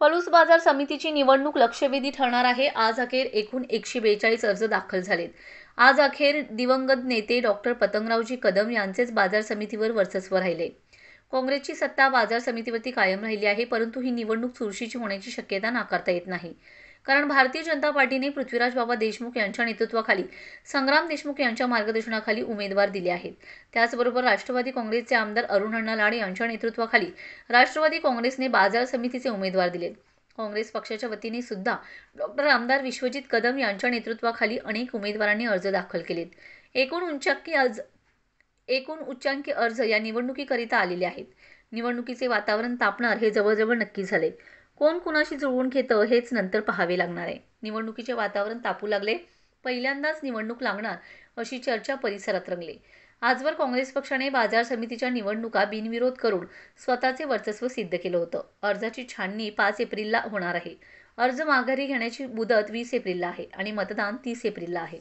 पलूस बाजार समितीची निवडणूक लक्षवेधी ठरणार आहे आज अखेर एकूण एकशे बेचाळीस अर्ज दाखल झालेत आज अखेर दिवंगत नेते डॉक्टर पतंगरावजी कदम यांचेच बाजार समितीवर वर्चस्व राहिले काँग्रेसची सत्ता बाजार समितीवरती कायम राहिली आहे परंतु ही निवडणूक चुरशीची होण्याची शक्यता नाकारता येत नाही कारण भारतीय जनता पार्टीने पृथ्वीराज बाबा देशमुख यांच्या नेतृत्वाखाली संग्राम देशमुख यांच्या मार्गदर्शनाखाली उमेदवार दिले आहेत त्याचबरोबर राष्ट्रवादी काँग्रेसचे आमदार अरुण अण्णा लाडे यांच्या नेतृत्वाखाली राष्ट्रवादी काँग्रेसने बाजार समितीचे उमेदवार दिले काँग्रेस पक्षाच्या वतीने सुद्धा डॉक्टर आमदार विश्वजित कदम यांच्या नेतृत्वाखाली अनेक उमेदवारांनी अर्ज दाखल केलेत एकूण उंचांकी अर्ज एकूण उच्चांकी अर्ज या निवडणुकीकरिता आलेले आहेत निवडणुकीचे वातावरण तापणार हे जवळजवळ नक्की झाले कोण कुणाशी जुळवून घेतं हेच नंतर पाहावे लागणार आहे निवडणुकीचे वातावरण तापू लागले पहिल्यांदाच निवडणूक लागणार अशी चर्चा परिसरात रंगली आजवर काँग्रेस पक्षाने बाजार समितीच्या निवडणुका बिनविरोध करून स्वतःचे वर्चस्व सिद्ध केलं होतं अर्जाची छाननी पाच एप्रिलला होणार आहे अर्ज माघारी घेण्याची मुदत वीस एप्रिलला आहे आणि मतदान तीस एप्रिलला आहे